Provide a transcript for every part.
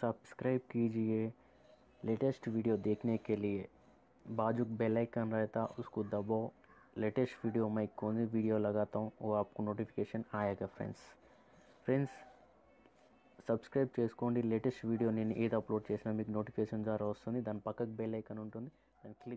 subscribe कीजिए latest video देखने के लिए बाजू बेल आइकन रहता उसको दबो लेटेस्ट वीडियो मैं कौन सी वीडियो लगाता हूँ वो आपको नोटिफिकेशन आएगा फ्रेंड्स फ्रेंड्स सब्सक्राइब चुस्को लेटेस्ट वीडियो ने अड्डा नोटिफिकेशन द्वारा वस्तु दिन पक्क बेल्कन उ क्ली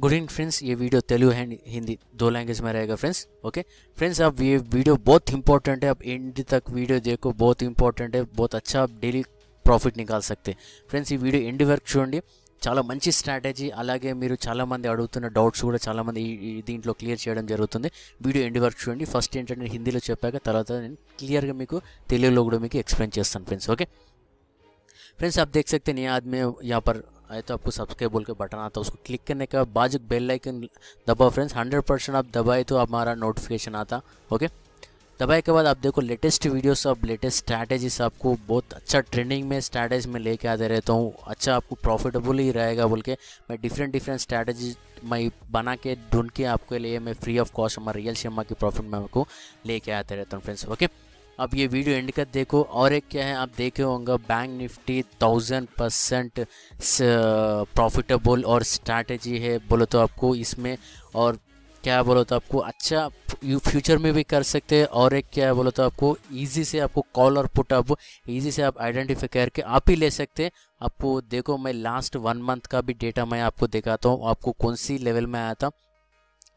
गुड इवनिंग फ्रेंड्स ये वीडियो तेलुगु एंड हिंदी दो लैंग्वेज में रहेगा फ्रेंड्स ओके फ्रेंड्स अब ये वीडियो बहुत इंपॉर्टेंट है अब एंड तक वीडियो देखो बहुत इंपॉर्टेंट है बहुत अच्छा आप डेली ప్రాఫిట్ నికాల్ సక్తే ఫ్రెండ్స్ ఈ వీడియో ఎండ్ వరకు చూడండి చాలా మంచి స్ట్రాటజీ అలాగే మీరు చాలామంది అడుగుతున్న డౌట్స్ కూడా చాలామంది దీంట్లో క్లియర్ చేయడం జరుగుతుంది వీడియో ఎండ్ వరకు చూడండి ఫస్ట్ ఏంటంటే నేను హిందీలో చెప్పాక తర్వాత నేను క్లియర్గా మీకు తెలుగులో కూడా మీకు ఎక్స్ప్లెయిన్ చేస్తాను ఫ్రెండ్స్ ఓకే फ्रेंड्स आप देख सकते हैं यहाँ आदमी यहाँ पर आए तो आपको सब्सक्राइब बोल के बटन आता है उसको क्लिक करने के बाद बाजुक बेल लाइकन दबाओ फ्रेंड्स हंड्रेड परसेंट आप दबाए तो हमारा नोटिफिकेशन आता ओके दबाए के बाद आप देखो लेटेस्ट वीडियो सब लेटेस्ट स्ट्रैटेजी आपको बहुत अच्छा ट्रेंडिंग में स्ट्रैटेज में लेके आते रहता हूँ अच्छा आपको प्रॉफिटेबल ही रहेगा बोल के मैं डिफरेंट डिफरेंट स्ट्रैटेजी मैं बना के ढूंढ के आपके लिए मैं फ्री ऑफ कॉस्ट हमारे रियल शर्मा की प्रॉफिट में आपको लेके आते रहता हूँ फ्रेंड्स ओके अब ये वीडियो एंड कर देखो और एक क्या है आप देखे होंगे bank Nifty thousand percent profitable और स्ट्रैटेजी है बोलो तो आपको इसमें और क्या बोलो तो आपको अच्छा यू फ्यूचर में भी कर सकते हैं और एक क्या बोलो तो आपको इजी से आपको कॉल और पुट अप ईजी से आप आइडेंटिफाई करके आप ही ले सकते हैं आपको देखो मैं लास्ट वन मंथ का भी डेटा मैं आपको दिखाता हूँ आपको कौन सी लेवल में आया था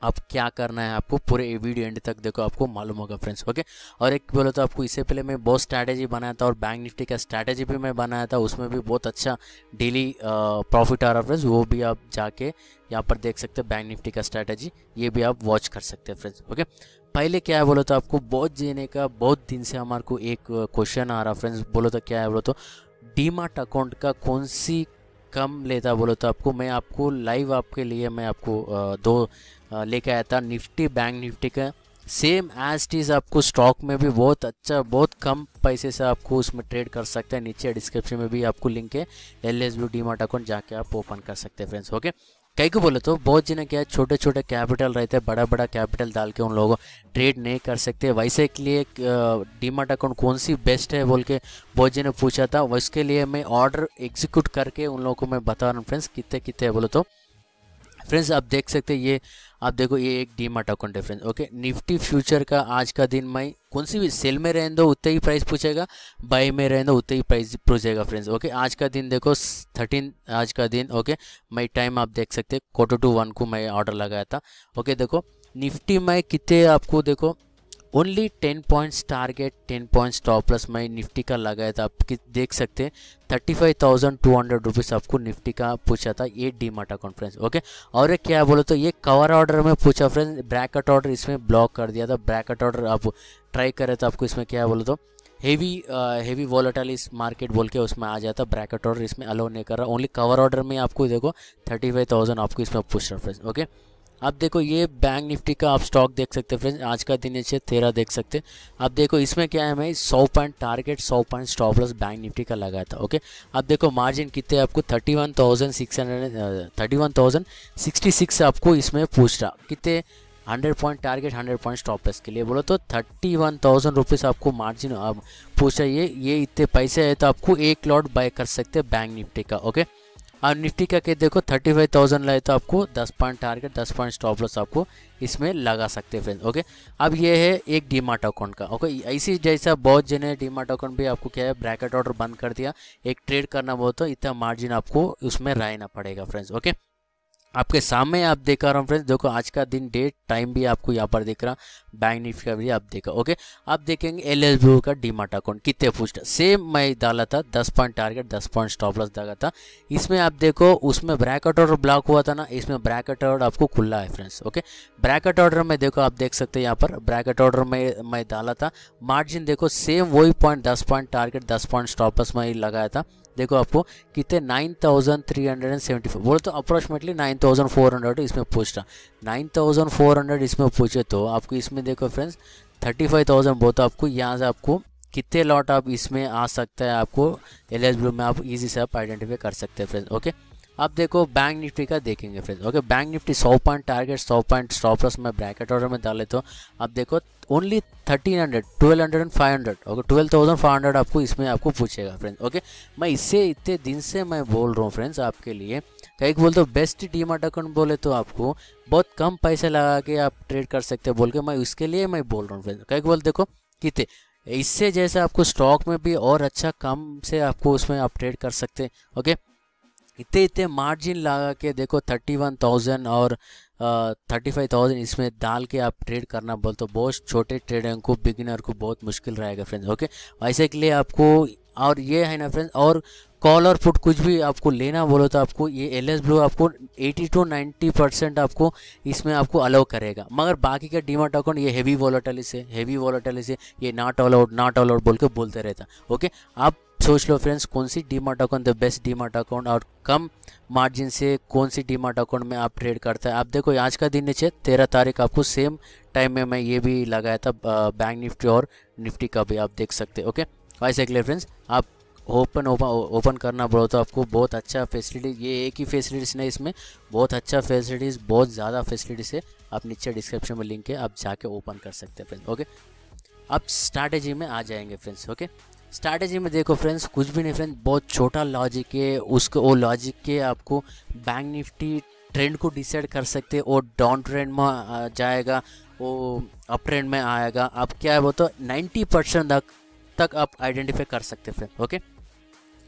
अब क्या करना है आपको पूरे वीडियो एंड तक देखो आपको मालूम होगा फ्रेंड्स ओके और एक बोलो तो आपको इससे पहले मैं बहुत स्ट्रैटेजी बनाया था और बैंक निफ्टी का स्ट्रैटेजी भी मैं बनाया था उसमें भी बहुत अच्छा डेली प्रॉफिट आ रहा फ्रेंड्स वो भी आप जाके यहाँ पर देख सकते हैं बैंक निफ्टी का स्ट्रैटेजी ये भी आप वॉच कर सकते हैं फ्रेंड्स ओके पहले क्या है बोलो तो आपको बहुत जीने का बहुत दिन से हमारे को एक क्वेश्चन आ रहा फ्रेंड्स बोलो तो क्या है बोलो तो डीमार्ट अकाउंट का कौन सी कम लेता बोलो तो आपको मैं आपको लाइव आपके लिए मैं आपको दो लेके आया था निफ्टी बैंक निफ्टी का सेम एज टीज आपको स्टॉक में भी बहुत अच्छा बहुत कम पैसे से आपको उसमें ट्रेड कर सकते हैं नीचे डिस्क्रिप्शन में भी आपको लिंक है L S B D mart account जाके आप ओपन कर सकते हैं फ्रेंड्स ओके कहीं को बोले तो बहुत जिन्हें क्या छोटे छोटे कैपिटल रहते हैं बड़ा बड़ा कैपिटल डाल के उन लोगों ट्रेड नहीं कर सकते वैसे के लिए डीमार्ट अकाउंट कौन सी बेस्ट है बोल के बहुत जिन्हें पूछा था उसके लिए मैं ऑर्डर एग्जीक्यूट करके उन लोगों को मैं बता रहा हूँ फ्रेंड्स कितने कितने बोले तो फ्रेंड्स आप देख सकते हैं ये आप देखो ये एक डी मार्ट अकाउंट है फ्रेंड्स ओके निफ्टी फ्यूचर का आज का दिन मैं कौन सी भी सेल में रहें दो उतना ही प्राइस पूछेगा बाई में रहें दो उतना ही प्राइस पूछेगा फ्रेंड्स ओके आज का दिन देखो थर्टीन आज का दिन ओके मैं टाइम आप देख सकते हैं क्वार्टर टू वन को मैं ऑर्डर लगाया था ओके देखो निफ्टी में कितने आपको देखो only ten points target ten points top plus मैं निफ्टी का लगाया था आप देख सकते हैं thirty five thousand two hundred rupees आपको निफ्टी का पूछा था ये D mart account friends okay और ये क्या बोलो तो ये कवर ऑर्डर में पूछा फ्रेंड्स ब्रैकेट ऑर्डर इसमें ब्लॉक कर दिया था ब्रैकेट ऑर्डर आप ट्राई करे तो आपको इसमें क्या बोलो तो हेवी हेवी वॉलेटाइल इस मार्केट बोल के उसमें आ जाता ब्रैकेट ऑर्डर इसमें अलाउ नहीं कर रहा ओनली कवर ऑर्डर में आपको देखो थर्टी फाइव थाउजेंड आपको इसमें पूछ रहा फ्रेंड्स ओके अब देखो ये बैंक निफ्टी का आप स्टॉक देख सकते हैं फ्रेंड्स आज का दिन ऐसे तेरह देख सकते हैं अब देखो इसमें क्या है मैं सौ पॉइंट टारगेट सौ point stop loss bank Nifty का लगाया था ओके अब देखो मार्जिन कितने आपको thirty one thousand six hundred thirty one thousand sixty six आपको इसमें पूछ रहा कितने hundred point target hundred point stop loss के लिए बोलो तो थर्टी वन थाउजेंड रुपीज़ आपको मार्जिन आप पूछ रहा ये ये इतने पैसे है तो आपको एक लॉट बाय कर सकते हैं बैंक निफ्टी का ओके और निफ्टी का के देखो थर्टी फाइव थाउजेंड लाए तो आपको दस पॉइंट टारगेट दस पॉइंट स्टॉप लॉस आपको इसमें लगा सकते हैं फ्रेंड ओके अब ये है एक डीमार्ट अकाउंट का ओके ऐसी जैसा बहुत जने डीमार्ट अकाउंट भी आपको क्या है ब्रैकेट ऑर्डर बंद कर दिया एक ट्रेड करना बहुत तो इतना मार्जिन आपको उसमें रहना पड़ेगा फ्रेंड्स ओके आपके सामने आप देखा रहा हूँ फ्रेंड्स देखो आज का दिन डेट टाइम भी आपको यहाँ पर देख रहा बैंक निफ्टी का भी आप देखा ओके आप देखेंगे एल एस बी का डीमार्ट अकाउंट कितने पुस्ट सेम मैं डाला था दस पॉइंट टारगेट दस पॉइंट स्टॉप लॉस डाला था इसमें आप देखो उसमें ब्रैकेट ऑर्डर ब्लॉक हुआ था ना इसमें ब्रैकेट ऑर्डर आपको खुला है फ्रेंड्स ओके ब्रैकेट ऑर्डर में देखो आप देख सकते हैं यहाँ पर ब्रैकेट ऑर्डर में मैं डाला था मार्जिन देखो सेम वही पॉइंट दस पॉइंट टारगेट दस पॉइंट स्टॉप लॉस में लगाया था देखो आपको कितने nine thousand three hundred and seventy four बोलते तो approximately nine thousand four hundred इसमें पूछ रहा नाइन थाउजेंड फोर हंड्रेड इसमें पूछे तो आपको इसमें देखो फ्रेंड्स थर्टी फाइव थाउजेंड बहुत आपको यहाँ से आपको कितने लॉट आप इसमें आ सकता है आपको एल एस में आप इजी से आप आइडेंटिफाई कर सकते हैं फ्रेंड्स ओके अब देखो बैंक निफ्टी का देखेंगे friends okay bank Nifty 100 point target 100 point stop loss मैं ब्रैकेट ऑर्डर में डाल लेता हूँ अब देखो ओनली 1300 1200 एंड 500 ओके 12500 आपको इसमें आपको पूछेगा फ्रेंड्स ओके मैं इससे इतने दिन से मैं बोल रहा हूँ फ्रेंड्स आपके लिए कहीं बोल तो बेस्ट डीमार्ट अकाउंट बोले तो आपको बहुत कम पैसे लगा के आप ट्रेड कर सकते हो बोल के मैं उसके लिए मैं बोल रहा हूँ फ्रेंड्स कहीं बोल देखो कितने इससे जैसे आपको स्टॉक में भी और अच्छा कम से आपको उसमें आप ट्रेड कर सकते हैं ओके इतने इतने मार्जिन लगा के देखो थर्टी वन थाउजेंड और थर्टी फाइव थाउजेंड इसमें डाल के आप ट्रेड करना बोल तो बहुत छोटे ट्रेडर को बिगिनर को बहुत मुश्किल रहेगा फ्रेंड्स ओके वैसे के लिए आपको और ये है ना फ्रेंड्स और कॉल और फुट कुछ भी आपको लेना बोलो तो आपको ये एल एस ब्लू आपको 80 टू 90 परसेंट आपको इसमें आपको अलाउ करेगा मगर बाकी का डीमार्ट अकाउंट ये हैवी वॉलेटली से हैवी वॉलेटली से ये नॉट अलाउड नॉट अलाउड बोल के बोलते रहता ओके आप सोच लो फ्रेंड्स कौन सी demat account the best demat account और कम मार्जिन से कौन सी डीमार्ट अकाउंट में आप ट्रेड करते हैं आप देखो आज का दिन नीचे तेरह तारीख आपको सेम टाइम में मैं ये भी लगाया था बैंक निफ्टी और निफ्टी का भी आप देख सकते ओके वैसे लिए फ्रेंड्स आप ओपन ओपन ओपन करना बोलो तो आपको बहुत अच्छा फैसिलिटी ये एक ही फैसिलिटीज़ नहीं इसमें बहुत अच्छा फैसिलिटीज़ बहुत ज़्यादा फैसिलिटीज़ है आप नीचे डिस्क्रिप्शन में लिंक है आप जाके ओपन कर सकते हैं फ्रेंड्स ओके आप स्ट्रैटेजी में आ जाएंगे फ्रेंड्स ओके स्ट्रैटेजी में देखो फ्रेंड्स कुछ भी नहीं फ्रेंड्स बहुत छोटा लॉजिक है उसके वो लॉजिक के आपको बैंक निफ्टी ट्रेंड को डिसाइड कर सकते हो डाउन ट्रेंड में जाएगा वो अप ट्रेंड में आएगा आप क्या है वो तो नाइन्टी परसेंट तक तक आप आइडेंटिफाई कर सकते फ्रेंड ओके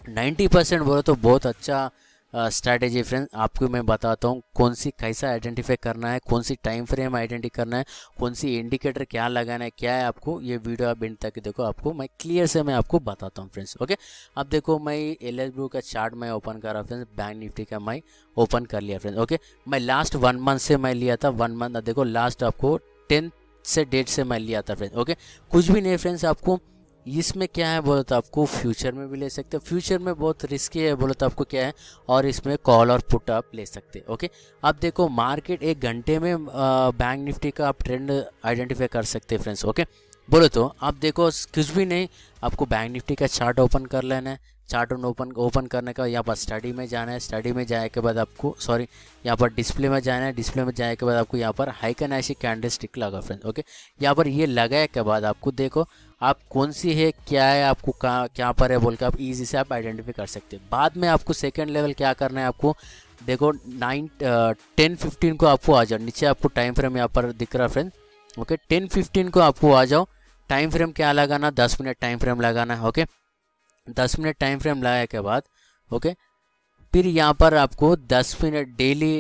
नाइन्टी परसेंट बोलो तो बहुत अच्छा स्ट्रैटेजी फ्रेंड आपको मैं बताता हूँ कौन सी कैसा आइडेंटिफाई करना है कौन सी टाइम फ्रेम आइडेंटिफाई करना है कौन सी इंडिकेटर क्या लगाना है क्या है आपको ये वीडियो आप एंड तक देखो आपको मैं क्लियर से मैं आपको बताता हूँ फ्रेंड्स ओके अब देखो मैं एल एस ब्लू का चार्ट मैं ओपन कर रहा फ्रेंड्स बैंक निफ्टी का मैं ओपन कर लिया फ्रेंड्स ओके मैं लास्ट वन मंथ से मैं लिया था वन मंथ देखो लास्ट आपको टेंथ से डेट से मैं लिया था फ्रेंड्स ओके कुछ भी नहीं फ्रेंड्स आपको इसमें क्या है बोलो तो आपको फ्यूचर में भी ले सकते हो फ्यूचर में बहुत रिस्की है बोलो तो आपको क्या है और इसमें कॉल और पुट अप ले सकते हैं ओके अब देखो मार्केट एक घंटे में बैंक निफ्टी का आप ट्रेंड आइडेंटिफाई कर सकते हैं फ्रेंड्स ओके बोले तो आप देखो कुछ भी नहीं आपको बैंक निफ्टी का चार्ट ओपन कर लेना है चार्ट ओपन ओपन करने का यहाँ पर स्टडी में जाना है स्टडी में जाने के बाद आपको सॉरी यहाँ पर डिस्प्ले में जाना है डिस्प्ले में जाने के बाद आपको यहाँ पर हाइकन ऐसी कैंडल स्टिक लगा फ्रेंड ओके यहाँ पर ये लगाए के बाद आपको देखो आप कौन सी है क्या है आपको कहाँ क्या पर है बोल के आप ईजी से आप आइडेंटिफाई कर सकते हैं बाद में आपको सेकेंड लेवल क्या करना है आपको देखो नाइन टेन फिफ्टीन को आपको आ जाओ नीचे आपको टाइम फ्रेम यहाँ पर दिख रहा है फ्रेंड ओके टेन फिफ्टीन को आपको आ जाओ टाइम फ्रेम क्या लगाना दस मिनट टाइम फ्रेम लगाना है ओके दस मिनट टाइम फ्रेम लगाने के बाद ओके फिर यहाँ पर आपको 10 मिनट डेली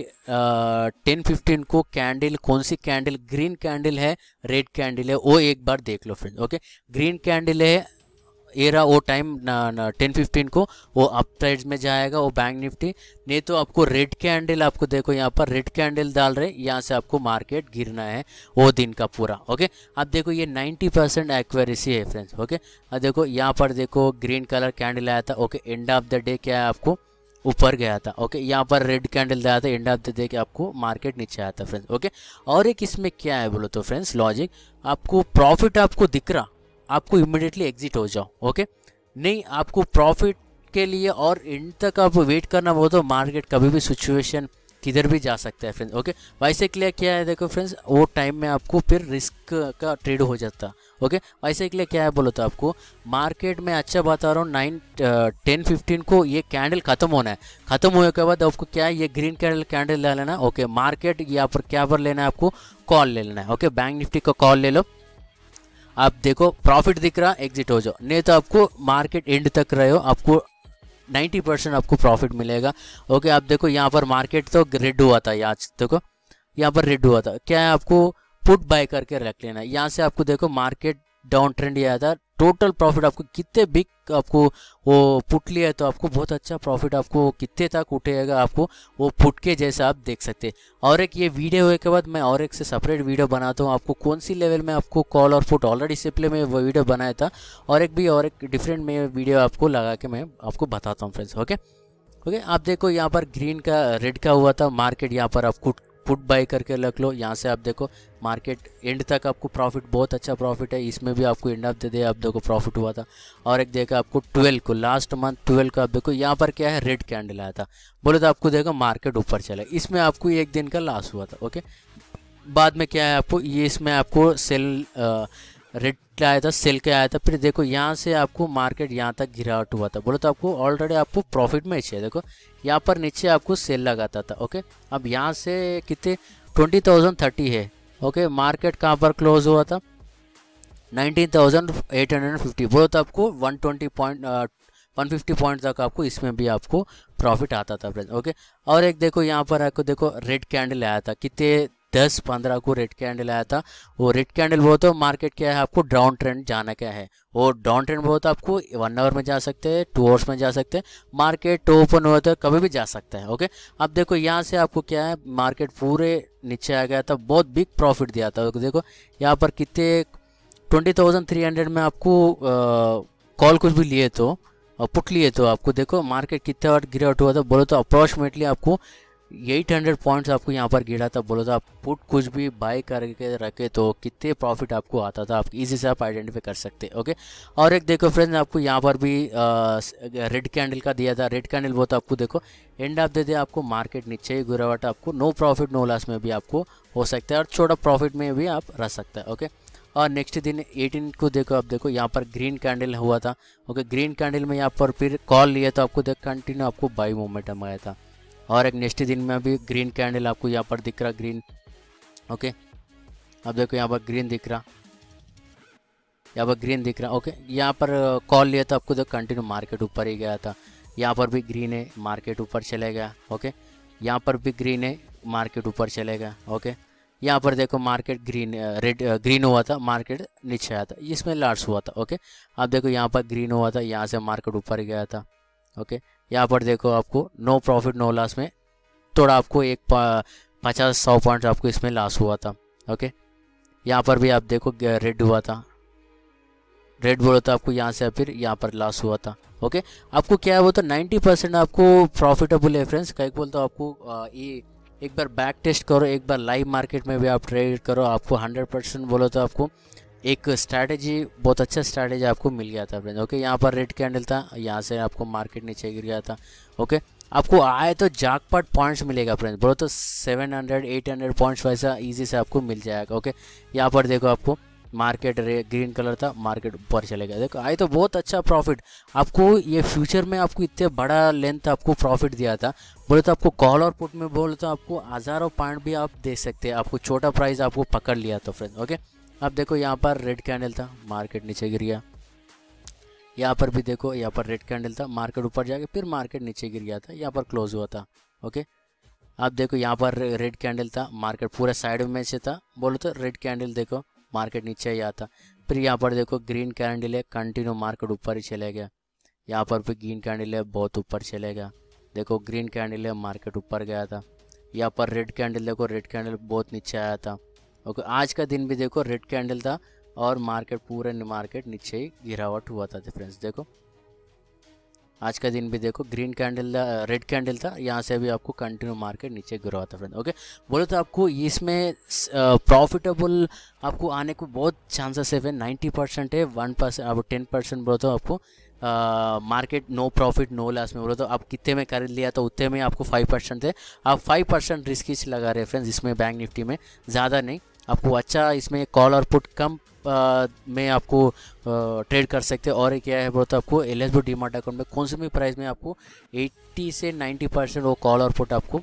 टेन फिफ्टीन को कैंडल कौन सी कैंडल ग्रीन कैंडल है रेड कैंडल है वो एक बार देख लो फ्रेंड ओके ग्रीन कैंडल है एरा वो टाइम टेन फिफ्टीन को वो अप ट्रेड में जाएगा वो बैंक निफ्टी नहीं तो आपको रेड कैंडल आपको देखो यहाँ पर रेड कैंडल डाल रहे यहाँ से आपको मार्केट गिरना है वो दिन का पूरा ओके अब देखो ये 90 परसेंट एक्वेरेसी है फ्रेंड्स ओके अब देखो यहाँ पर देखो ग्रीन कलर कैंडल आया था okay end of the day क्या है आपको ऊपर गया था ओके यहाँ पर रेड कैंडल दिया था एंड ऑफ द डे के आपको मार्केट नीचे आया था फ्रेंड्स ओके और एक इसमें क्या है बोलो तो फ्रेंड्स लॉजिक आपको प्रॉफिट आपको दिख रहा आपको इमिडिएटली एग्जिट हो जाओ ओके नहीं आपको प्रॉफिट के लिए और एंड तक आप वेट करना हो तो मार्केट कभी भी सिचुएशन किधर भी जा सकता है फ्रेंड्स ओके वैसे क्लियर क्या है देखो फ्रेंड्स वो टाइम में आपको फिर रिस्क का ट्रेड हो जाता ओके वैसे क्लियर क्या है बोलो तो आपको मार्केट में अच्छा बता रहा हूँ नाइन टेन फिफ्टीन को ये कैंडल खत्म होना है खत्म होने के बाद आपको क्या है ये ग्रीन कैंडल कैंडल ले लेना ओके मार्केट यहाँ पर क्या पर लेना है आपको कॉल ले लेना है ओके बैंक निफ्टी का कॉल ले लो आप देखो प्रॉफिट दिख रहा एग्जिट हो जाओ नहीं तो आपको मार्केट एंड तक रहे हो आपको 90 परसेंट आपको प्रॉफिट मिलेगा ओके आप देखो यहाँ पर मार्केट तो रेड हुआ था यहाँ देखो यहाँ पर रेड हुआ था क्या है आपको पुट बाय करके रख लेना यहाँ से आपको देखो मार्केट डाउन ट्रेंड ही आया था टोटल प्रॉफिट आपको कितने बिग आपको वो पुट लिया है तो आपको बहुत अच्छा प्रॉफिट आपको कितने तक उठेगा आपको वो पुट के जैसा आप देख सकते हैं और एक ये वीडियो होने के बाद मैं और एक से सेपरेट वीडियो बनाता हूँ आपको कौन सी लेवल में आपको कॉल और पुट ऑलरेडी प्ले में वो वीडियो बनाया था और एक भी और एक डिफरेंट में वीडियो आपको लगा के मैं आपको बताता हूँ फ्रेंड्स ओके ओके आप देखो यहाँ पर ग्रीन का रेड का हुआ था मार्केट यहाँ पर आपको पुट बाई करके रख लो यहाँ से आप देखो मार्केट एंड तक आपको प्रॉफिट बहुत अच्छा प्रॉफिट है इसमें भी आपको एंड ऑफ दे दे आप देखो प्रॉफिट हुआ था और एक देखा आपको ट्वेल्व को लास्ट मंथ ट्वेल्व को आप देखो यहाँ पर क्या है रेड कैंडल आया था बोले तो आपको देखो मार्केट ऊपर चला इसमें आपको एक दिन का लॉस हुआ था ओके बाद में क्या है आपको ये इसमें आपको सेल आ, रेड आया था सेल का आया था फिर देखो यहाँ से आपको मार्केट यहाँ तक गिरावट हुआ था बोले तो आपको ऑलरेडी आपको प्रॉफिट में चाहिए देखो यहाँ पर नीचे आपको सेल लगाता था ओके अब यहाँ से कितने ट्वेंटी थाउजेंड थर्टी है ओके मार्केट कहाँ पर क्लोज हुआ था nineteen thousand eight hundred fifty वो तो आपको one twenty point one fifty point तक आपको इसमें भी आपको प्रॉफिट आता था ओके और एक देखो यहाँ पर आपको देखो रेड कैंडल आया था कितने दस पंद्रह को रेड कैंडल आया था वो रेड कैंडल बहुत तो मार्केट क्या है आपको डाउन ट्रेंड जाना क्या है वो डाउन ट्रेंड बहुत तो आपको वन आवर में जा सकते हैं टू आवर्स में जा सकते हैं मार्केट तो ओपन हुआ था तो कभी भी जा सकता है ओके अब देखो यहाँ से आपको क्या है मार्केट पूरे नीचे आ गया था बहुत बिग प्रॉफिट दिया था देखो यहाँ पर कितने ट्वेंटी थाउजेंड थ्री हंड्रेड में आपको कॉल कुछ भी लिए तो पुट लिए तो आपको देखो मार्केट कितने वाट गिरावट हुआ था बोलो तो अप्रॉक्सीमेटली आपको एट हंड्रेड पॉइंट्स आपको यहाँ पर गिरा था बोला था आप पुट कुछ भी बाय करके रखे तो कितने प्रॉफिट आपको आता था आप इजी से आप आइडेंटिफाई कर सकते ओके और एक देखो फ्रेंड्स आपको यहाँ पर भी रेड कैंडल का दिया था रेड कैंडल वो तो आपको देखो एंड ऑफ दे दिया आपको मार्केट नीचे ही गिरावट आपको नो प्रॉफिट नो लॉस में भी आपको हो सकता है और छोटा प्रॉफिट में भी आप रह सकते हैं ओके और नेक्स्ट दिन 18 को देखो आप देखो यहाँ पर ग्रीन कैंडल हुआ था ओके ग्रीन कैंडल में यहाँ पर फिर कॉल लिया तो आपको देख कंटिन्यू आपको बाई मोमेंटम आया था और एक नेक्स्ट दिन में अभी ग्रीन कैंडल आपको यहाँ पर दिख रहा ग्रीन ओके अब देखो यहाँ पर ग्रीन दिख रहा यहाँ पर ग्रीन दिख रहा ओके यहाँ पर कॉल लिया था आपको देखो कंटिन्यू मार्केट ऊपर ही गया था यहाँ पर भी ग्रीन है मार्केट ऊपर चले गया ओके यहाँ पर भी ग्रीन है मार्केट ऊपर चले गया ओके यहाँ पर देखो मार्केट ग्रीन रेड ग्रीन हुआ था मार्केट नीचे आया था इसमें लार्स हुआ था ओके अब देखो यहाँ पर ग्रीन हुआ था यहाँ से मार्केट ऊपर गया था ओके यहाँ पर देखो आपको नो प्रॉफिट नो लॉस में थोड़ा आपको एक पचास सौ पॉइंट आपको इसमें लॉस हुआ था ओके यहाँ पर भी आप देखो रेड हुआ था रेड बोलो तो आपको यहाँ से फिर यहाँ पर लॉस हुआ था ओके आपको क्या है वो तो 90 परसेंट आपको प्रॉफिटेबल है फ्रेंड्स कहीं बोलते आपको ये एक बार बैक टेस्ट करो एक बार लाइव मार्केट में भी आप ट्रेड करो आपको 100 परसेंट बोलो तो आपको एक स्ट्रैटेजी बहुत अच्छा स्ट्रैटेजी आपको मिल गया था फ्रेंड्स ओके यहाँ पर रेड कैंडल था यहाँ से आपको मार्केट नीचे गिर गया था ओके आपको आए तो जाकपट पॉइंट्स मिलेगा फ्रेंड्स बोलो तो 700 800 पॉइंट्स वैसा इजी से आपको मिल जाएगा ओके यहाँ पर देखो आपको मार्केट ग्रीन कलर था मार्केट ऊपर चले गया देखो आए तो बहुत अच्छा प्रॉफिट आपको ये फ्यूचर में आपको इतने बड़ा लेंथ आपको प्रॉफिट दिया था बोले तो आपको कॉल और पुट में बोले तो आपको हज़ारों पॉइंट भी आप दे सकते हैं आपको छोटा प्राइस आपको पकड़ लिया तो फ्रेंड ओके अब देखो यहाँ पर रेड कैंडल था मार्केट नीचे गिर गया यहाँ पर भी देखो यहाँ पर रेड कैंडल था मार्केट ऊपर जाके फिर मार्केट नीचे गिर गया था यहाँ पर क्लोज हुआ था ओके अब देखो यहाँ पर रेड कैंडल था मार्केट पूरा साइड में से था बोलो तो रेड कैंडल देखो मार्केट नीचे ही आता फिर यहाँ पर देखो ग्रीन कैंडल है कंटिन्यू मार्केट ऊपर ही चले गया यहाँ पर भी ग्रीन कैंडल है बहुत ऊपर चले गया देखो ग्रीन कैंडल है मार्केट ऊपर गया था यहाँ पर रेड कैंडल देखो रेड कैंडल बहुत नीचे आया था ओके आज का दिन भी देखो रेड कैंडल था और मार्केट पूरे मार्केट नीचे ही गिरावट हुआ था फ्रेंड्स देखो आज का दिन भी देखो ग्रीन कैंडल था रेड कैंडल था यहाँ से भी आपको कंटिन्यू मार्केट नीचे गिरा हुआ था फ्रेंड ओके बोले तो आपको इसमें प्रॉफिटेबल आपको आने को बहुत चांसेस है नाइन्टी परसेंट है वन परसेंट अब टेन परसेंट बोलो तो आपको market no profit no loss में बोलो तो आप कितने में खरीद लिया तो उतने में आपको फाइव परसेंट है आप फाइव परसेंट रिस्क लगा रहे फ्रेंड्स इसमें बैंक निफ्टी में ज़्यादा नहीं आपको अच्छा इसमें कॉल और पुट कम में आपको ट्रेड कर सकते हैं और क्या है बोलते तो आपको एल एस मार्ट अकाउंट में कौन से भी प्राइस में आपको 80 से 90 परसेंट वो कॉल और पुट आपको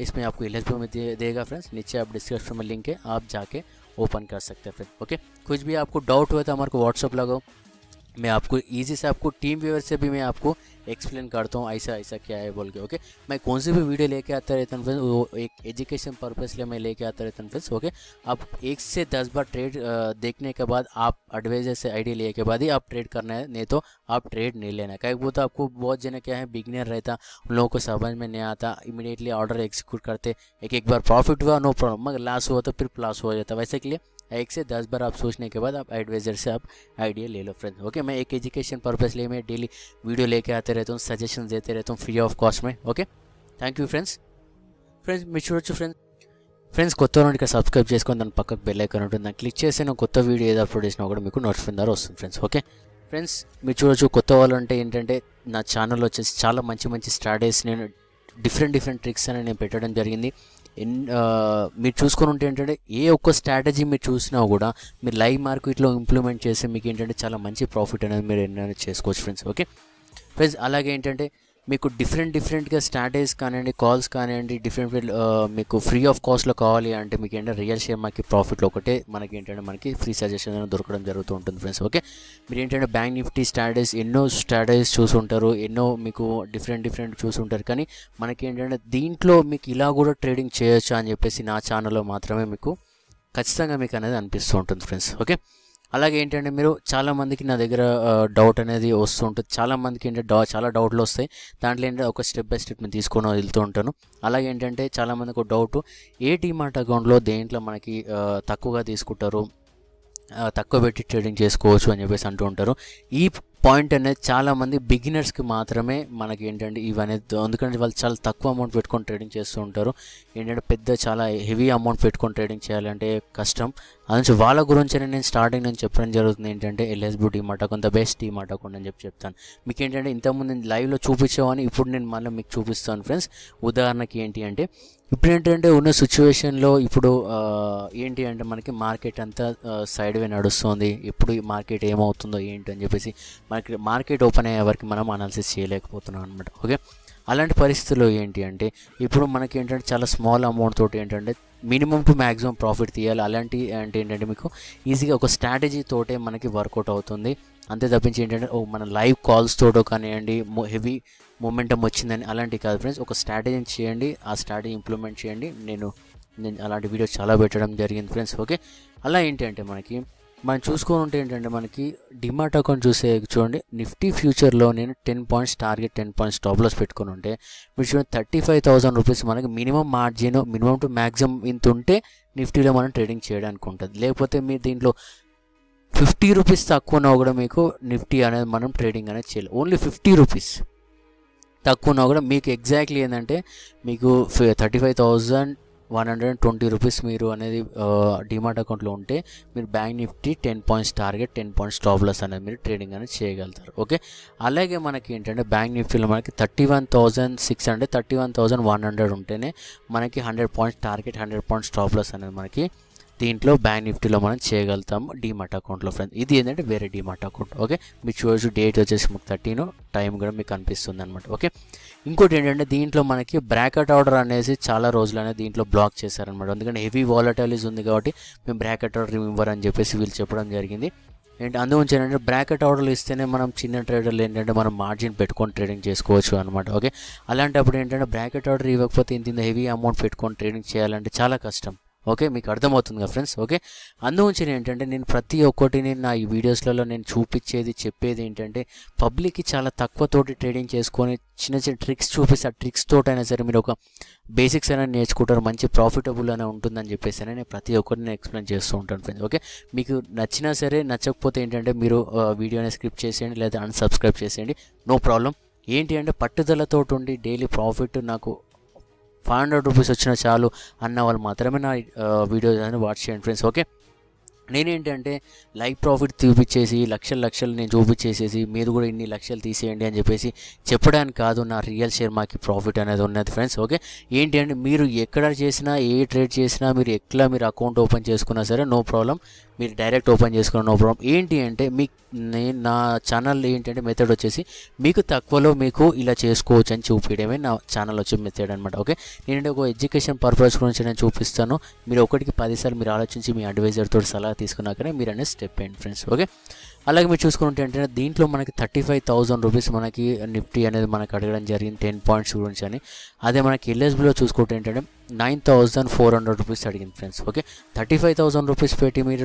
इसमें आपको एल में दे, देगा फ्रेंड्स नीचे आप डिस्क्रिप्शन में लिंक है आप जाके ओपन कर सकते हैं फ्रेंड ओके कुछ भी आपको डाउट हुआ तो हमारे को व्हाट्सअप लगाओ मैं आपको ईजी से आपको टीम व्यूअर से भी मैं आपको एक्सप्लेन करता हूँ ऐसा ऐसा क्या है बोल के ओके मैं कौन सी भी वीडियो लेके आता रहता हूँ फ्रेंड्स वो एक एजुकेशन पर्पज़ लिए मैं लेके आता रहता हूँ फ्रेंड्स ओके आप एक से दस बार ट्रेड देखने के बाद आप एडवाइजर से आइडिया लिए के बाद ही आप ट्रेड करना है नहीं तो आप ट्रेड नहीं लेना क्या वो तो आपको बहुत जना क्या है बिगनर रहता उन लोगों को समझ में नहीं आता इमीडिएटली ऑर्डर एक्सिक्यूट करते एक एक बार प्रॉफिट हुआ नो प्रॉब्लम मगर लॉस हुआ तो फिर प्लास हो जाता वैसे के लिए एक से दस बार आप सोचने के बाद आप एडवाइज़र से आप आइडिया ले लो फ्रेंड्स ओके मैं एक एजुकेशन पर्पज़ लिए मैं डेली वीडियो लेके आते रहता हूँ सजेशन देते रहता हूँ फ्री ऑफ कास्ट में okay thank you friends friends మీ చూడొచ్చు ఫ్రెండ్స్ ఫ్రెండ్స్ కొత్త ఇక్కడ సబ్స్క్రైబ్ చేసుకొని దాని పక్కకు బెల్ ఐకాన్ ఉంటుంది దాన్ని క్లిక్ చేసి నేను కొత్త వీడియో ఏదో అప్లోడ్ చేసినా కూడా మీకు నోటిఫికేషన్ ద్వారా వస్తుంది ఫ్రెండ్స్ ఓకే ఫ్రెండ్స్ మీరు చూడొచ్చు కొత్త వాళ్ళు అంటే ఏంటంటే నా ఛానల్ వచ్చేసి చాలా మంచి మంచి స్ట్రాటజీస్ నేను డిఫరెంట్ డిఫరెంట్ ట్రిక్స్ అని నేను పెట్టడం జరిగింది ఎన్ మీరు చూసుకొని ఉంటే ఏంటంటే ఏ ఒక్క స్ట్రాటజీ మీరు చూసినా కూడా మీరు లైవ్ మార్కెట్లో ఇంప్లిమెంట్ చేస్తే మీకు ఏంటంటే చాలా మంచి ప్రాఫిట్ అనేది మీరు ఏంటంటే చేసుకోవచ్చు ఫ్రెండ్స్ ఓకే ఫ్రెండ్స్ అలాగే ఏంటంటే మీకు డిఫరెంట్ డిఫరెంట్గా స్ట్రాటజీస్ కానివ్వండి కాల్స్ కానివ్వండి డిఫరెంట్ uh, మీకు ఫ్రీ ఆఫ్ కాస్ట్లో కావాలి అంటే మీకు ఏంటంటే రియల్ షేర్ మాకు ప్రాఫిట్లో ఒకటే మనకి ఏంటంటే మనకి ఫ్రీ సజెషన్ దొరకడం జరుగుతూ ఉంటుంది ఫ్రెండ్స్ ఓకే మీరు ఏంటంటే బ్యాంక్ నిఫ్టీ స్ట్రాటజీస్ ఎన్నో స్ట్రాటజీస్ చూసుంటారు ఎన్నో మీకు డిఫరెంట్ డిఫరెంట్ చూసుంటారు కానీ మనకి ఏంటంటే దీంట్లో మీకు ఇలా కూడా ట్రేడింగ్ చేయొచ్చు అని చెప్పేసి నా ఛానల్లో మాత్రమే మీకు ఖచ్చితంగా మీకు అనేది అనిపిస్తూ ఉంటుంది ఫ్రెండ్స్ ఓకే అలాగే ఏంటంటే మీరు చాలామందికి నా దగ్గర డౌట్ అనేది వస్తుంటుంది చాలామందికి ఏంటంటే డౌ చాలా డౌట్లు వస్తాయి దాంట్లో ఏంటంటే ఒక స్టెప్ బై స్టెప్ నేను తీసుకొని వెళ్తూ ఉంటాను అలాగే ఏంటంటే చాలామందికి ఒక డౌట్ ఏ డీమార్ట్ అకౌంట్లో దేంట్లో మనకి తక్కువగా తీసుకుంటారు తక్కువ పెట్టి ట్రేడింగ్ చేసుకోవచ్చు అని చెప్పేసి అంటూ ఉంటారు ఈ పాయింట్ అనేది చాలామంది బిగినర్స్కి మాత్రమే మనకి ఏంటంటే ఇవనేది ఎందుకంటే వాళ్ళు చాలా తక్కువ అమౌంట్ పెట్టుకొని ట్రేడింగ్ చేస్తూ ఉంటారు ఏంటంటే పెద్ద చాలా హెవీ అమౌంట్ పెట్టుకొని ట్రేడింగ్ చేయాలంటే కష్టం అందుకే వాళ్ళ గురించి నేను స్టార్టింగ్ నుంచి చెప్పడం జరుగుతుంది ఏంటంటే ఎల్ఎస్బు టీ అకౌంట్ బెస్ట్ డీమాట్ అకౌంట్ అని చెప్పి చెప్తాను మీకు ఏంటంటే ఇంతకుముందు నేను లైవ్లో చూపించేవాని ఇప్పుడు నేను మళ్ళీ మీకు చూపిస్తాను ఫ్రెండ్స్ ఉదాహరణకి ఏంటి అంటే ఇప్పుడు ఏంటంటే ఉన్న సిచ్యువేషన్లో ఇప్పుడు ఏంటి అంటే మనకి మార్కెట్ అంతా సైడ్ వే నడుస్తుంది ఎప్పుడు మార్కెట్ ఏమవుతుందో ఏంటి అని చెప్పేసి మనకి మార్కెట్ ఓపెన్ అయ్యే వరకు మనం అనాలిసిస్ చేయలేకపోతున్నాం అనమాట ఓకే అలాంటి పరిస్థితుల్లో ఏంటి అంటే ఇప్పుడు మనకి ఏంటంటే చాలా స్మాల్ అమౌంట్ తోటి ఏంటంటే మినిమం టు మ్యాక్సిమం ప్రాఫిట్ తీయాలి అలాంటి అంటే ఏంటంటే మీకు ఈజీగా ఒక స్ట్రాటజీ తోటే మనకి వర్కౌట్ అవుతుంది అంతే తప్పించి ఏంటంటే ఓ మన లైవ్ కాల్స్ తోటో కానివ్వండి హెవీ మూమెంటం వచ్చిందని అలాంటివి కాదు ఫ్రెండ్స్ ఒక స్ట్రాటజీని చేయండి ఆ స్ట్రాటజీ ఇంప్లిమెంట్ చేయండి నేను నేను అలాంటి వీడియోస్ చాలా పెట్టడం జరిగింది ఫ్రెండ్స్ ఓకే అలా ఏంటి అంటే మనకి మనం చూసుకొని ఉంటే ఏంటంటే మనకి డిమార్ట్ అకౌంట్ చూసే చూడండి నిఫ్టీ ఫ్యూచర్లో నేను ten points target ten points stop loss పెట్టుకుని ఉంటే మీరు చూడండి థర్టీ ఫైవ్ థౌసండ్ రూపీస్ మనకి minimum margin minimum to maximum ఇంత ఉంటే నిఫ్టీలో మనం ట్రేడింగ్ చేయడానికి ఉంటుంది లేకపోతే మీరు దీంట్లో ఫిఫ్టీ రూపీస్ తక్కువనో కూడా మీకు నిఫ్టీ అనేది మనం ట్రేడింగ్ అనేది చేయాలి ఓన్లీ ఫిఫ్టీ రూపీస్ తక్కువనో కూడా మీకు ఎగ్జాక్ట్లీ ఏంటంటే మీకు thirty five thousand one hundred and twenty rupees మీరు అనేది డిమాట్ అకౌంట్లో ఉంటే మీరు bank Nifty ten points target ten points stop అనేది మీరు ట్రేడింగ్ అనేది చేయగలుగుతారు ఓకే అలాగే మనకి ఏంటంటే బ్యాంక్ నిఫ్టీలో మనకి thirty one thousand six hundred thirty one thousand one hundred ఉంటేనే మనకి hundred points target hundred points stop అనేది మనకి దీంట్లో బ్యాంక్ నిఫ్టీలో మనం చేయగలుగుతాము డీమార్ట్ అకౌంట్లో ఫ్రెండ్స్ ఇది ఏంటంటే వేరే డీమార్ట్ అకౌంట్ ఓకే మీ చూసి డేట్ వచ్చేసి మీకు థర్టీన్ టైం కూడా మీకు కనిపిస్తుంది అనమాట ఓకే ఇంకోటి ఏంటంటే దీంట్లో మనకి బ్రాకెట్ ఆర్డర్ అనేసి చాలా రోజులనే దీంట్లో బ్లాక్ చేశారనమాట ఎందుకంటే హెవీ వాలటైలిస్ ఉంది కాబట్టి మేము బ్రాకెట్ ఆర్డర్ అని చెప్పేసి వీళ్ళు చెప్పడం జరిగింది అండ్ అందుగురించి ఏంటంటే బ్రాకెట్ ఆర్డర్లు ఇస్తేనే మనం చిన్న ట్రేడర్లు ఏంటంటే మనం మార్జిన్ పెట్టుకొని ట్రేడింగ్ చేసుకోవచ్చు అనమాట ఓకే అలాంటప్పుడు ఏంటంటే బ్రాకెట్ ఆర్డర్ ఇవ్వకపోతే ఇంత హెవీ అమౌంట్ పెట్టుకొని ట్రేడింగ్ చేయాలంటే చాలా కష్టం ఓకే మీకు అర్థమవుతుందిగా ఫ్రెండ్స్ ఓకే అందుగురించి ఏంటంటే నేను ప్రతి ఒక్కటిని నా ఈ వీడియోస్లలో నేను చూపించేది చెప్పేది ఏంటంటే పబ్లిక్కి చాలా తక్కువ తోటి ట్రేడింగ్ చేసుకొని చిన్న చిన్న ట్రిక్స్ చూపిస్తే ఆ ట్రిక్స్ తోటైనా సరే మీరు ఒక బేసిక్స్ అయినా నేర్చుకుంటారు మంచి ప్రాఫిటబుల్ అనే ఉంటుందని చెప్పేసి నేను ప్రతి ఒక్కరిని నేను ఎక్స్ప్లెయిన్ చేస్తూ ఉంటాను ఫ్రెండ్స్ ఓకే మీకు నచ్చినా సరే నచ్చకపోతే ఏంటంటే మీరు వీడియోని స్క్రిప్ చేసేయండి లేదా అన్సబ్స్క్రైబ్ చేసేయండి నో ప్రాబ్లం ఏంటి అంటే పట్టుదలతో ఉండి డైలీ ప్రాఫిట్ నాకు ఫైవ్ హండ్రెడ్ రూపీస్ వచ్చినా చాలు అన్న వాళ్ళు మాత్రమే నా వీడియో అని వాచ్ చేయండి ఫ్రెండ్స్ ఓకే నేనేంటంటే లైవ్ ప్రాఫిట్ చూపించేసి లక్షలు లక్షలు నేను చూపించేసేసి మీరు కూడా ఇన్ని లక్షలు తీసేయండి అని చెప్పేసి చెప్పడానికి కాదు నా రియల్ షేర్ మార్కెట్ ప్రాఫిట్ అనేది ఉన్నది ఫ్రెండ్స్ ఓకే ఏంటి అంటే మీరు ఎక్కడ చేసినా ఏ ట్రేడ్ చేసినా మీరు ఎట్లా మీరు అకౌంట్ ఓపెన్ చేసుకున్నా సరే నో ప్రాబ్లం మీరు డైరెక్ట్ ఓపెన్ చేసుకున్న నో ప్రాబ్లం ఏంటి అంటే మీ నేను నా ఛానల్ ఏంటంటే మెథడ్ వచ్చేసి మీకు తక్కువలో మీకు ఇలా చేసుకోవచ్చు అని చూపించడమే నా ఛానల్ వచ్చే మెథడ్ అనమాట ఓకే నేను ఒక ఎడ్యుకేషన్ పర్పస్ గురించి నేను చూపిస్తాను మీరు ఒకటికి పదిసార్లు మీరు ఆలోచించి మీ అడ్వైజర్తో సలహా తీసుకున్నాకనే మీరు అనే స్టెప్ అండ్ ఫ్రెండ్స్ ఓకే అలాగే మీరు చూసుకుంటే ఏంటంటే దీంట్లో మనకి థర్టీ ఫైవ్ థౌసండ్ రూపీస్ మనకి నిఫ్టీ అనేది మనకి అడగడం జరిగింది టెన్ పాయింట్స్ గురించి అని అదే మనకి ఎల్ఎస్బిలో చూసుకుంటే ఏంటంటే nine thousand four hundred rupees అడిగింది friends okay thirty five thousand rupees పెట్టి మీరు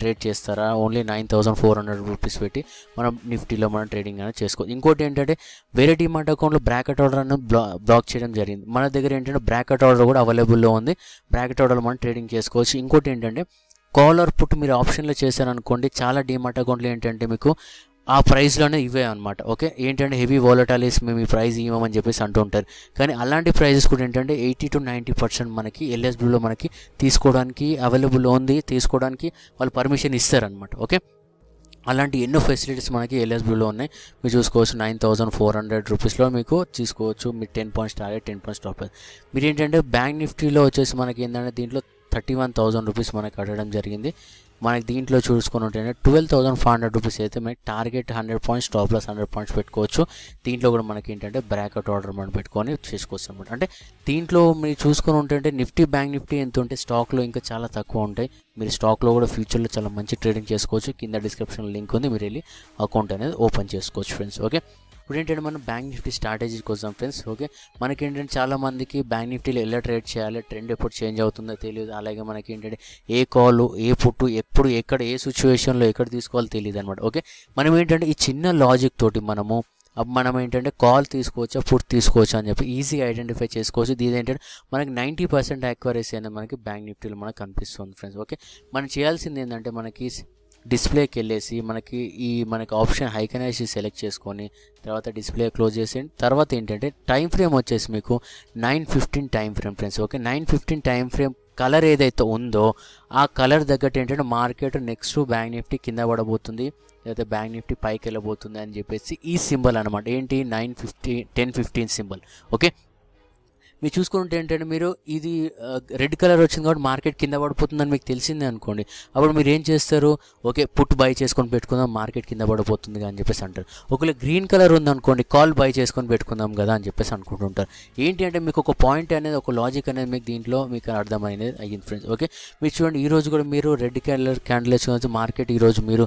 ట్రేడ్ చేస్తారా only nine thousand four hundred rupees పెట్టి మనం నిఫ్టీలో మనం ట్రేడింగ్ అనేది చేసుకోవచ్చు ఇంకోటి ఏంటంటే వేరే డిమార్ట్ అకౌంట్లో బ్రాకెట్ ఆర్డర్ బ్లా బ్లాక్ చేయడం జరిగింది మన దగ్గర ఏంటంటే బ్రాకెట్ ఆర్డర్ కూడా అవైలబుల్లో ఉంది బ్రాకెట్ ఆర్డర్లో మనం ట్రేడింగ్ చేసుకోవచ్చు ఇంకోటి ఏంటంటే కాలర్ పుట్ మీరు ఆప్షన్లో చేశారనుకోండి చాలా డీమాట్ అకౌంట్లు ఏంటంటే మీకు ఆ ప్రైస్లోనే ఇవే అనమాట ఓకే ఏంటంటే హెవీ వాలటాలిస్ మేము ఈ ప్రైస్ ఇవ్వమని చెప్పేసి అంటూ ఉంటారు కానీ అలాంటి ప్రైజెస్ కూడా ఏంటంటే ఎయిటీ టు నైంటీ పర్సెంట్ మనకి ఎల్ఎస్బిలో మనకి తీసుకోవడానికి అవైలబుల్ ఉంది తీసుకోవడానికి వాళ్ళు పర్మిషన్ ఇస్తారనమాట ఓకే అలాంటి ఎన్నో ఫెసిలిటీస్ మనకి ఎల్ఎస్బిలో ఉన్నాయి మీరు చూసుకోవచ్చు నైన్ థౌసండ్ ఫోర్ హండ్రెడ్ రూపీస్లో మీకు తీసుకోవచ్చు మీరు ten points target ten points stop మీరు ఏంటంటే బ్యాంక్ నిఫ్టీలో వచ్చేసి మనకి ఏంటంటే దీంట్లో థర్టీ వన్ థౌజండ్ రూపీస్ మనకి కట్టడం జరిగింది మనకి దీంట్లో చూసుకుని ఉంటేనే twelve thousand five hundred rupees అయితే మనకి target hundred points stop plus hundred points పెట్టుకోవచ్చు దీంట్లో కూడా మనకి ఏంటంటే బ్రాకెట్ ఆర్డర్ మనం పెట్టుకొని చేసుకోవచ్చు అనమాట అంటే దీంట్లో మీరు చూసుకుని ఉంటే నిఫ్టీ బ్యాంక్ నిఫ్టీ ఎంత ఉంటే స్టాక్లో ఇంకా చాలా తక్కువ ఉంటాయి మీరు స్టాక్లో కూడా ఫ్యూచర్లో చాలా మంచి ట్రేడింగ్ చేసుకోవచ్చు కింద డిస్క్రిప్షన్ లింక్ ఉంది మీరు వెళ్ళి అకౌంట్ అనేది ఓపెన్ చేసుకోవచ్చు ఫ్రెండ్స్ ఓకే ఇప్పుడు ఏంటంటే మనం బ్యాంక్ నిఫ్టీ స్ట్రాటజీ కోసం ఫ్రెండ్స్ ఓకే మనకి ఏంటంటే చాలా మందికి బ్యాంక్ నిఫ్టీలో ఎలా ట్రేడ్ చేయాలి ట్రెండ్ ఎప్పుడు చేంజ్ అవుతుందో తెలియదు అలాగే మనకి ఏంటంటే ఏ కాల్ ఏ పుట్టు ఎప్పుడు ఎక్కడ ఏ సిచ్యువేషన్లో ఎక్కడ తీసుకోవాలో తెలియదు అనమాట ఓకే మనం ఏంటంటే ఈ చిన్న లాజిక్ తోటి మనము మనం ఏంటంటే కాల్ తీసుకోవచ్చా ఫుడ్ తీసుకోవచ్చా అని చెప్పి ఈజీగా ఐడెంటిఫై చేసుకోవచ్చు దీని ఏంటంటే మనకి నైంటీ పర్సెంట్ యాక్యురసీ అనేది మనకి బ్యాంక్ నిఫ్టీలో మనకు కనిపిస్తుంది ఫ్రెండ్స్ ఓకే మనం చేయాల్సింది ఏంటంటే మనకి డిస్ప్లేకి వెళ్ళేసి మనకి ఈ మనకి ఆప్షన్ హైకనైజ్ సెలెక్ట్ చేసుకొని తర్వాత డిస్ప్లే క్లోజ్ చేసి తర్వాత ఏంటంటే టైం ఫ్రేమ్ వచ్చేసి మీకు nine fifteen time frame friends okay nine fifteen time frame colour ఏదైతే ఉందో ఆ కలర్ తగ్గట్టు ఏంటంటే మార్కెట్ నెక్స్ట్ బ్యాంక్ నిఫ్టీ కింద పడబోతుంది లేకపోతే బ్యాంక్ నిఫ్టీ పైకి వెళ్ళబోతుంది అని చెప్పేసి ఈ సింబల్ అనమాట ఏంటి nine fifty ten fifteen symbol okay మీరు చూసుకుంటే ఏంటంటే మీరు ఇది రెడ్ కలర్ వచ్చింది కాబట్టి మార్కెట్ కింద పడిపోతుందని మీకు తెలిసిందే అనుకోండి అప్పుడు మీరు ఏం చేస్తారు ఓకే పుట్ బై చేసుకొని పెట్టుకుందాం మార్కెట్ కింద పడిపోతుంది అని చెప్పేసి అంటారు ఒకవేళ గ్రీన్ కలర్ ఉందనుకోండి కాల్ బై చేసుకొని పెట్టుకుందాం కదా అని చెప్పేసి అనుకుంటుంటారు ఏంటి అంటే మీకు ఒక పాయింట్ అనేది ఒక లాజిక్ అనేది మీకు దీంట్లో మీకు అర్థమైనది అయ్యింది ఫ్రెండ్స్ ఓకే మీరు చూడండి ఈరోజు కూడా మీరు రెడ్ కలర్ క్యాండిల్ మార్కెట్ ఈరోజు మీరు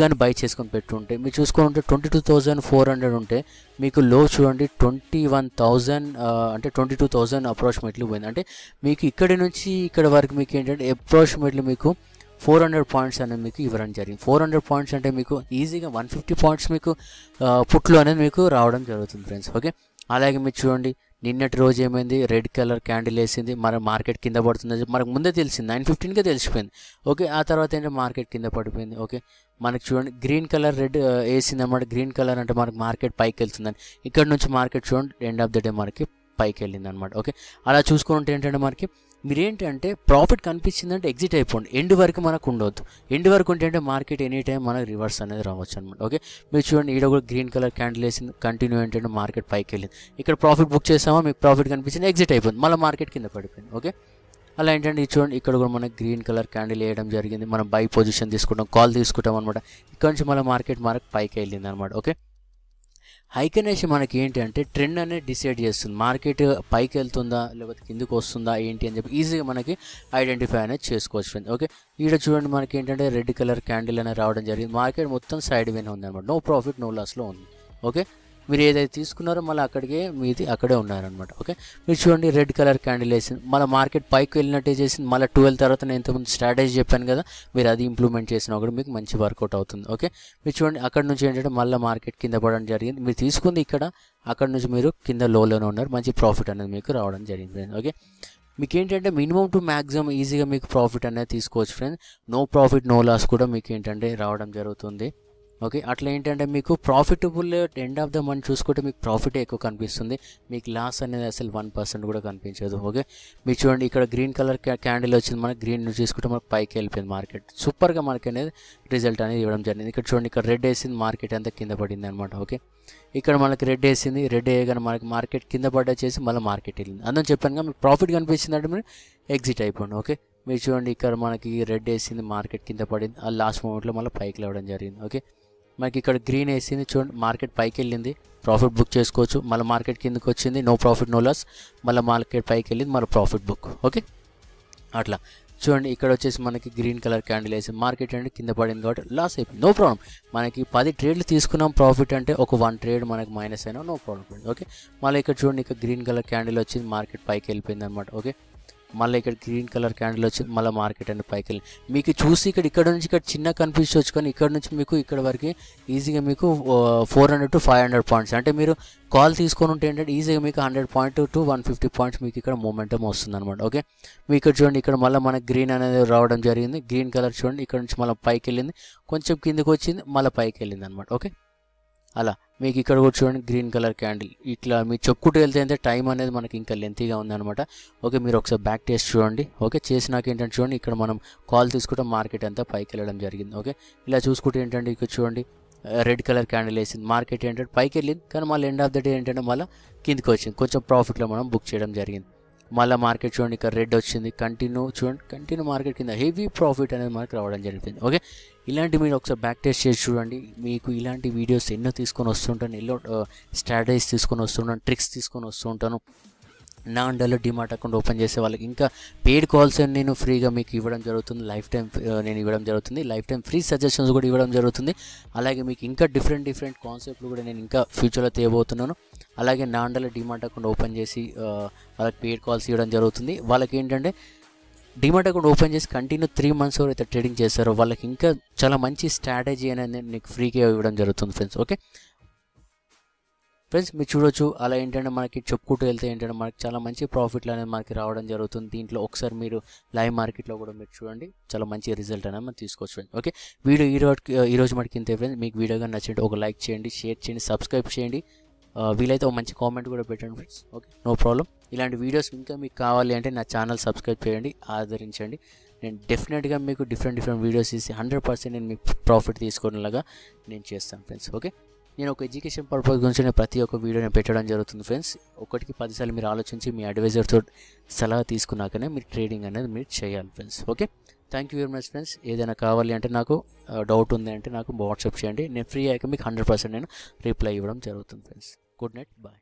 కానీ బై చేసుకొని పెట్టుంటే మీరు చూసుకుంటే twenty two thousand four hundred ఉంటే మీకు లో చూడండి ట్వంటీ వన్ థౌజండ్ అంటే ట్వంటీ టూ థౌజండ్ అప్రాక్సిమేట్లీ పోయింది అంటే మీకు ఇక్కడి నుంచి ఇక్కడ వరకు మీకు ఏంటంటే అప్రాక్సిమేట్లీ మీకు ఫోర్ హండ్రెడ్ పాయింట్స్ అనేది మీకు ఇవ్వడం జరిగింది ఫోర్ హండ్రెడ్ పాయింట్స్ అంటే మీకు ఈజీగా వన్ ఫిఫ్టీ పాయింట్స్ మీకు పుట్లు అనేది మీకు రావడం జరుగుతుంది ఫ్రెండ్స్ ఓకే అలాగే మీరు చూడండి నిన్నటి రోజు ఏమైంది రెడ్ కలర్ క్యాండిల్ వేసింది మరి మార్కెట్ కింద పడుతుంది మనకు ముందే తెలిసింది నైన్ ఫిఫ్టీన్కే తెలిసిపోయింది ఓకే ఆ తర్వాత ఏంటంటే మార్కెట్ కింద పడిపోయింది ఓకే మనకు చూడండి గ్రీన్ కలర్ రెడ్ వేసింది అన్నమాట గ్రీన్ కలర్ అంటే మనకు మార్కెట్ పైకి వెళ్తుందని ఇక్కడ నుంచి మార్కెట్ చూడండి ఎండ్ ఆఫ్ ద డే మనకి పైకి వెళ్ళింది అనమాట ఓకే అలా చూసుకుంటే ఏంటంటే మనకి మీరేంటి అంటే ప్రాఫిట్ కనిపించిందంటే ఎగ్జిట్ అయిపోండి ఎండ్ వరకు మనకు ఉండొద్దు ఎండ్ వరకు ఉంటే మార్కెట్ ఎనీ టైం మనకు రివర్స్ అనేది రావచ్చు అనమాట ఓకే మీరు చూడండి ఈడ కూడా గ్రీన్ కలర్ క్యాండిల్ వేసింది కంటిన్యూ ఏంటంటే మార్కెట్ పైకి వెళ్ళింది ఇక్కడ ప్రాఫిట్ బుక్ చేసామా మీకు ప్రాఫిట్ కనిపించింది ఎగ్జిట్ అయిపోయింది మళ్ళీ మార్కెట్ కింద పడిపోయింది ఓకే అలా ఏంటంటే చూడండి ఇక్కడ కూడా మనకి గ్రీన్ కలర్ క్యాండిల్ వేయడం జరిగింది మనం బై పొజిషన్ తీసుకుంటాం కాల్ తీసుకుంటాం అనమాట ఇక్కడ నుంచి మళ్ళీ మార్కెట్ మనకు పైకి వెళ్ళింది అనమాట ఓకే అనేసి మనకి ఏంటి అంటే ట్రెండ్ అనేది డిసైడ్ చేస్తుంది మార్కెట్ పైకి వెళ్తుందా లేకపోతే కిందకు వస్తుందా ఏంటి అని చెప్పి ఈజీగా మనకి ఐడెంటిఫై అనేది చేసుకోవచ్చు ఓకే ఈడ చూడండి మనకి ఏంటంటే రెడ్ కలర్ క్యాండిల్ అనేది రావడం జరిగింది మార్కెట్ మొత్తం సైడ్ వేనే అనమాట నో ప్రాఫిట్ నో లాస్లో ఉంది ఓకే మీరు ఏదైతే తీసుకున్నారో మళ్ళీ అక్కడికే మీది అక్కడే ఉన్నారనమాట ఓకే మీరు చూడండి రెడ్ కలర్ క్యాండిల్ వేసింది మళ్ళీ మార్కెట్ పైకి వెళ్ళినట్టే చేసింది మళ్ళీ ట్వెల్వ్ తర్వాత నేను ఇంతకుముందు స్ట్రాటజీ చెప్పాను కదా మీరు అది ఇంప్లిమెంట్ చేసినా కూడా మీకు మంచి వర్కౌట్ అవుతుంది ఓకే మీరు చూడండి అక్కడ నుంచి ఏంటంటే మళ్ళీ మార్కెట్ కింద పడడం జరిగింది మీరు తీసుకుంది ఇక్కడ అక్కడ నుంచి మీరు కింద లోలోనే ఉన్నారు మంచి ప్రాఫిట్ అనేది మీకు రావడం జరిగింది ఫ్రెండ్స్ ఓకే మీకు ఏంటంటే మినిమం టు మ్యాక్సిమం ఈజీగా మీకు ప్రాఫిట్ అనేది తీసుకోవచ్చు friends no profit no loss కూడా మీకు ఏంటంటే రావడం జరుగుతుంది ఓకే అట్లా ఏంటంటే మీకు profitable end of the month చూసుకుంటే మీకు ప్రాఫిట్ ఎక్కువ కనిపిస్తుంది మీకు లాస్ అనేది అసలు వన్ పర్సెంట్ కూడా కనిపించదు ఓకే మీరు చూడండి ఇక్కడ గ్రీన్ కలర్ క్యాండిల్ వచ్చింది మనకి గ్రీన్ చూసుకుంటే మనకి పైకి వెళ్ళిపోయింది మార్కెట్ సూపర్గా మనకి అనేది రిజల్ట్ అనేది ఇవ్వడం జరిగింది ఇక్కడ చూడండి ఇక్కడ రెడ్ వేసింది మార్కెట్ అంతా కింద పడింది అనమాట ఓకే ఇక్కడ మనకి రెడ్ వేసింది రెడ్ వేయగానే మనకి మార్కెట్ కింద పడ్డా చేసి మళ్ళీ మార్కెట్ వెళ్ళింది అందులో చెప్పాను కదా మీకు ప్రాఫిట్ కనిపించింది అంటే మీరు ఎగ్జిట్ అయిపోండి ఓకే మీరు చూడండి ఇక్కడ మనకి రెడ్ వేసింది మార్కెట్ కింద పడింది ఆ లాస్ట్ మూమెంట్లో మళ్ళీ పైకి లేవడం జరిగింది ఓకే మనకి ఇక్కడ గ్రీన్ వేసింది చూడండి మార్కెట్ పైకి వెళ్ళింది ప్రాఫిట్ బుక్ చేసుకోవచ్చు మళ్ళీ మార్కెట్ కిందకి వచ్చింది నో ప్రాఫిట్ నో లాస్ మళ్ళీ మార్కెట్ పైకి వెళ్ళింది మళ్ళీ ప్రాఫిట్ బుక్ ఓకే అట్లా చూడండి ఇక్కడ వచ్చేసి మనకి గ్రీన్ కలర్ క్యాండిల్ వేసి మార్కెట్ అంటే కింద పడింది కాబట్టి లాస్ అయిపోయింది నో ప్రాబ్లం మనకి పది ట్రేడ్లు తీసుకున్నాం ప్రాఫిట్ అంటే ఒక వన్ ట్రేడ్ మనకి మైనస్ అయినా నో ప్రాబ్లం ఓకే మళ్ళీ ఇక్కడ చూడండి ఇక్కడ గ్రీన్ కలర్ క్యాండిల్ వచ్చింది మార్కెట్ పైకి వెళ్ళిపోయింది అనమాట ఓకే మళ్ళీ ఇక్కడ గ్రీన్ కలర్ క్యాండిల్ వచ్చి మళ్ళీ మార్కెట్ అండి పైకి వెళ్ళి మీకు చూసి ఇక్కడ ఇక్కడ నుంచి ఇక్కడ చిన్న కన్ఫ్యూజ్ వచ్చు కానీ ఇక్కడ నుంచి మీకు ఇక్కడ వరకు ఈజీగా మీకు four hundred to five hundred points అంటే మీరు కాల్ తీసుకొని ఉంటే ఏంటంటే ఈజీగా మీకు hundred point to one fifty points మీకు ఇక్కడ మూమెంటం వస్తుంది అనమాట ఓకే మీకు ఇక్కడ చూడండి ఇక్కడ మళ్ళీ మనకు గ్రీన్ అనేది రావడం జరిగింది గ్రీన్ కలర్ చూడండి ఇక్కడ నుంచి మళ్ళీ పైకి వెళ్ళింది కొంచెం కిందకు వచ్చింది మళ్ళీ పైకి వెళ్ళింది అనమాట ఓకే అలా మీకు ఇక్కడ కూడా చూడండి గ్రీన్ కలర్ క్యాండిల్ ఇట్లా మీ చెప్పుకుంటూ వెళ్తే అంటే టైం అనేది మనకి ఇంకా లెంతీగా ఉందన్నమాట ఓకే మీరు ఒకసారి బ్యాక్ టేస్ట్ చూడండి ఓకే చేసినాక ఏంటంటే చూడండి ఇక్కడ మనం కాల్ తీసుకుంటే మార్కెట్ అంతా పైకి వెళ్ళడం జరిగింది ఓకే ఇలా చూసుకుంటే ఏంటంటే ఇక్కడ చూడండి రెడ్ కలర్ క్యాండిల్ వేసింది మార్కెట్ ఏంటంటే పైకి వెళ్ళింది కానీ మళ్ళీ ఎండ్ ఆఫ్ ద డే ఏంటంటే మళ్ళీ కిందికి వచ్చింది కొంచెం ప్రాఫిట్లో మనం బుక్ చేయడం జరిగింది మళ్ళీ మార్కెట్ చూడండి ఇక్కడ రెడ్ వచ్చింది కంటిన్యూ చూడండి కంటిన్యూ మార్కెట్ కింద హెవీ ప్రాఫిట్ అనేది మనకు రావడం జరుగుతుంది ఓకే ఇలాంటి మీరు ఒకసారి బ్యాక్ టెస్ట్ చేసి చూడండి మీకు ఇలాంటి వీడియోస్ ఎన్నో తీసుకొని వస్తుంటాను ఎన్నో స్ట్రాటజీస్ తీసుకొని వస్తుంటాను ట్రిక్స్ తీసుకొని వస్తుంటాను నా అండర్లో డిమార్ట్ అకౌంట్ ఓపెన్ చేసే వాళ్ళకి ఇంకా పెయిడ్ కాల్స్ నేను ఫ్రీగా మీకు ఇవ్వడం జరుగుతుంది లైఫ్ టైం నేను ఇవ్వడం జరుగుతుంది లైఫ్ టైం ఫ్రీ సజెషన్స్ కూడా ఇవ్వడం జరుగుతుంది అలాగే మీకు ఇంకా డిఫరెంట్ డిఫరెంట్ కాన్సెప్ట్లు కూడా నేను ఇంకా ఫ్యూచర్లో తేయబోతున్నాను అలాగే నాండల డిమాట్ అకౌంట్ ఓపెన్ చేసి వాళ్ళకి పేడ్ కాల్స్ ఇవ్వడం జరుగుతుంది వాళ్ళకి ఏంటంటే డిమాట్ అకౌంట్ ఓపెన్ చేసి కంటిన్యూ త్రీ మంత్స్ వరకు అయితే ట్రేడింగ్ చేస్తారో వాళ్ళకి ఇంకా చాలా మంచి స్ట్రాటజీ అనేది నీకు ఫ్రీగా ఇవ్వడం జరుగుతుంది ఫ్రెండ్స్ ఓకే ఫ్రెండ్స్ మీరు చూడొచ్చు అలా ఏంటంటే మనకి చెప్పుకుంటూ వెళ్తే ఏంటంటే మనకి చాలా మంచి ప్రాఫిట్లు అనేది మనకి రావడం జరుగుతుంది దీంట్లో ఒకసారి మీరు లైవ్ మార్కెట్లో కూడా మీరు చూడండి చాలా మంచి రిజల్ట్ అనేది మనం తీసుకోవచ్చు ఫ్రెండ్స్ ఓకే వీడియో ఈరోజు ఈరోజు మనకి ఇంతే ఫ్రెండ్స్ మీకు వీడియోగా నచ్చండి నచ్చింటే ఒక లైక్ చేయండి షేర్ చేయండి సబ్స్క్రైబ్ చేయండి వీలైతే ఒక మంచి కామెంట్ కూడా పెట్టండి ఫ్రెండ్స్ ఓకే నో ప్రాబ్లం ఇలాంటి వీడియోస్ ఇంకా మీకు కావాలి అంటే నా ఛానల్ సబ్స్క్రైబ్ చేయండి ఆదరించండి నేను డెఫినెట్గా మీకు డిఫరెంట్ డిఫరెంట్ వీడియోస్ ఇస్తే హండ్రెడ్ పర్సెంట్ నేను మీకు ప్రాఫిట్ తీసుకునేలాగా నేను చేస్తాను ఫ్రెండ్స్ ఓకే నేను ఒక ఎడ్యుకేషన్ పర్పస్ గురించి నేను ప్రతి ఒక్క వీడియో నేను పెట్టడం జరుగుతుంది ఫ్రెండ్స్ ఒకటికి పదిసార్లు మీరు ఆలోచించి మీ అడ్వైజర్తో సలహా తీసుకున్నాకనే మీరు ట్రేడింగ్ అనేది మీరు చేయాలి friends okay thank you very much friends ఏదైనా కావాలి అంటే నాకు డౌట్ ఉంది అంటే నాకు వాట్సాప్ చేయండి నేను ఫ్రీ అయ్యాక మీకు హండ్రెడ్ పర్సెంట్ నేను రిప్లై ఇవ్వడం జరుగుతుంది ఫ్రెండ్స్ గుడ్ నైట్ బాయ్